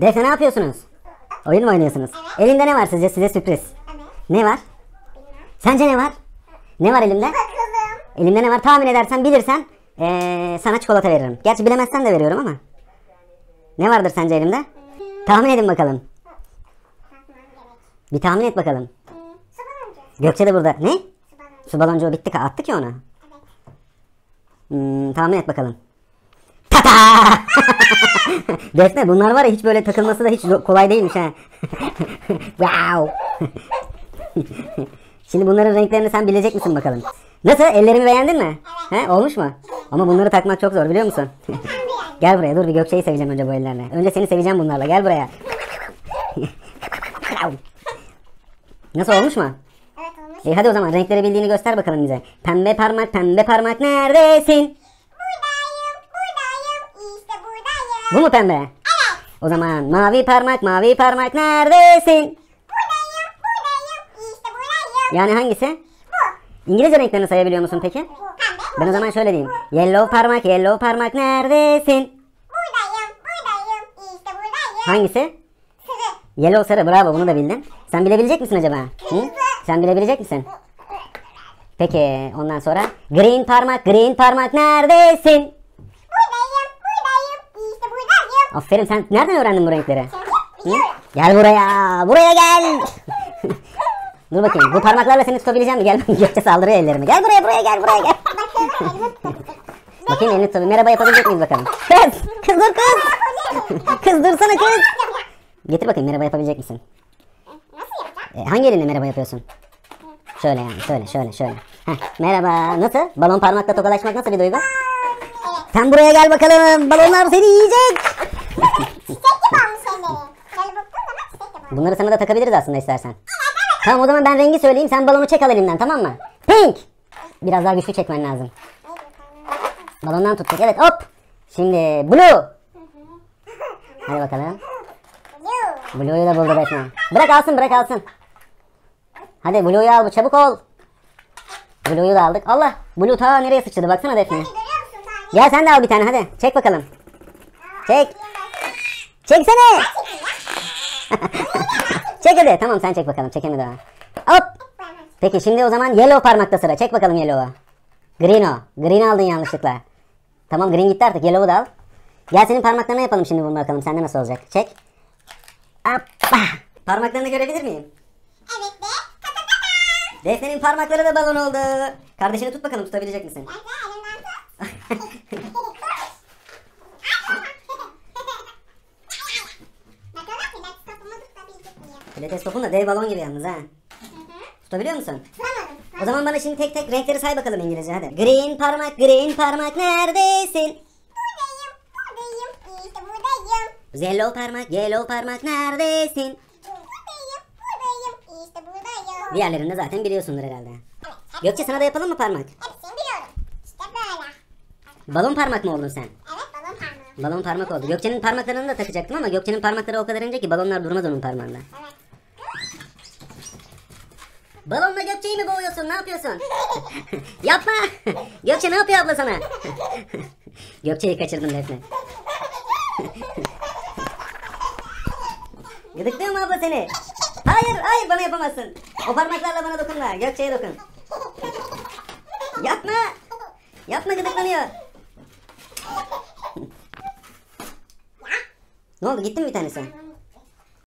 Defne ne yapıyorsunuz? Oyun mu oynuyorsunuz? Evet. Elimde ne var sizce? Size sürpriz. Evet. Ne var? Bilmem. Sence ne var? Ne var elimde? Bakalım. Elimde ne var? Tahmin edersen, bilirsen ee, sana çikolata veririm. Gerçi bilemezsen de veriyorum ama. Ne vardır sence elimde? Hmm. Tahmin edin bakalım. Bir tahmin et bakalım. Hmm. Gökçe de burada. Ne? Su baloncuğu Su baloncu bitti. Attık ya onu. Evet. Hmm, tahmin et bakalım. Defne bunlar var ya hiç böyle takılması da hiç kolay değilmiş ha. wow. Şimdi bunların renklerini sen bilecek misin bakalım? Nasıl? Ellerimi beğendin mi? He, olmuş mu? Ama bunları takmak çok zor biliyor musun? gel buraya dur bir Gökçe'yi seveceğim önce bu ellerine. Önce seni seveceğim bunlarla gel buraya. Nasıl olmuş mu? Evet olmuş. E hadi o zaman renkleri bildiğini göster bakalım bize. Pembe parmak pembe parmak neredesin? Bu mu pembe? Evet. O zaman mavi parmak mavi parmak neredesin? Buradayım buradayım işte buradayım. Yani hangisi? Bu. İngilizce renklerini sayabiliyor musun peki? Bu. Pembe. Ben o zaman şöyle diyeyim. Bu. Yellow parmak yellow parmak neredesin? Buradayım buradayım işte buradayım. Hangisi? Sarı. Yellow sarı bravo bunu da bildin. Sen bilebilecek misin acaba? Kırmızı. Hı? Sen bilebilecek misin? Peki ondan sonra green parmak green parmak neredesin? Aferin sen nereden öğrendin bu renkleri? Gel buraya. Buraya gel. Dur bakayım bu parmaklarla seni tutabileceğim mi? Gel yoksa saldırıyor ellerimi. Gel buraya buraya gel buraya gel. bakayım elini tutabil. Merhaba yapabilecek miyiz bakalım. Kız. Kız dur kız. kız dursana kız. Getir bakayım merhaba yapabilecek misin? Ee, hangi elinle merhaba yapıyorsun? Şöyle yani şöyle şöyle şöyle. Heh, merhaba nasıl? Balon parmakla tokalaşmak nasıl bir duygu? Sen buraya gel bakalım. Balonlar seni yiyecek. Bunları sana da takabiliriz aslında istersen. Tamam o zaman ben rengi söyleyeyim sen balonu çek al elimden tamam mı? Pink! Biraz daha güçlü çekmen lazım. Balondan tuttuk evet hop. Şimdi blue. Hadi bakalım. Blue'yu da buldu resmen. Bırak alsın bırak alsın. Hadi Blue'yu al bu çabuk ol. Blue'yu da aldık. Allah Blue ta nereye sıçradı baksana Defne. Gel sen de al bir tane hadi. Çek bakalım. Çek. Çeksene. çek Tamam sen çek bakalım. Çekemedi ha. Hop. Peki şimdi o zaman yellow parmakta sıra. Çek bakalım yellow'a. Green Green aldın yanlışlıkla. Tamam green gitti artık. Yellow'u da al. Gel senin parmaklarına yapalım şimdi bunu bakalım. Sende nasıl olacak? Çek. Hoppa. Parmaklarını görebilir miyim? Evet de. Defne'nin parmakları da balon oldu. Kardeşini tut bakalım tutabilecek misin? Evet. Pilateskopun da dev balon gibi yalnız ha. Hı hı. Tutabiliyor musun? Tutamadım. O zaman bana şimdi tek tek renkleri say bakalım İngilizce hadi. Green parmak, green parmak neredesin? Buradayım, buradayım, işte buradayım. Yellow parmak, yellow parmak neredesin? Buradayım, buradayım, işte buradayım. Diğerlerini zaten biliyorsundur herhalde. Evet. Gökçe sana da yapalım mı parmak? Hepsini biliyorum. İşte böyle. Balon parmak mı oldun sen? Evet balon parmak. Balon parmak oldu. Gökçe'nin parmaklarını da takacaktım ama Gökçe'nin parmakları o kadar ince ki balonlar durmaz onun parmağında. Evet. Balonla Gökçe'yi mi boğuyorsun? Ne yapıyorsun? Yapma. Gökçe ne yapıyor abla sana? Gökçe'yi kaçırdın Defne. Gıdıklıyor mu abla seni? Hayır hayır bana yapamazsın. O parmaklarla bana dokunma. Gökçe'ye dokun. Yapma. Yapma gıdıklanıyor. ne oldu gittin mi bir tanesi?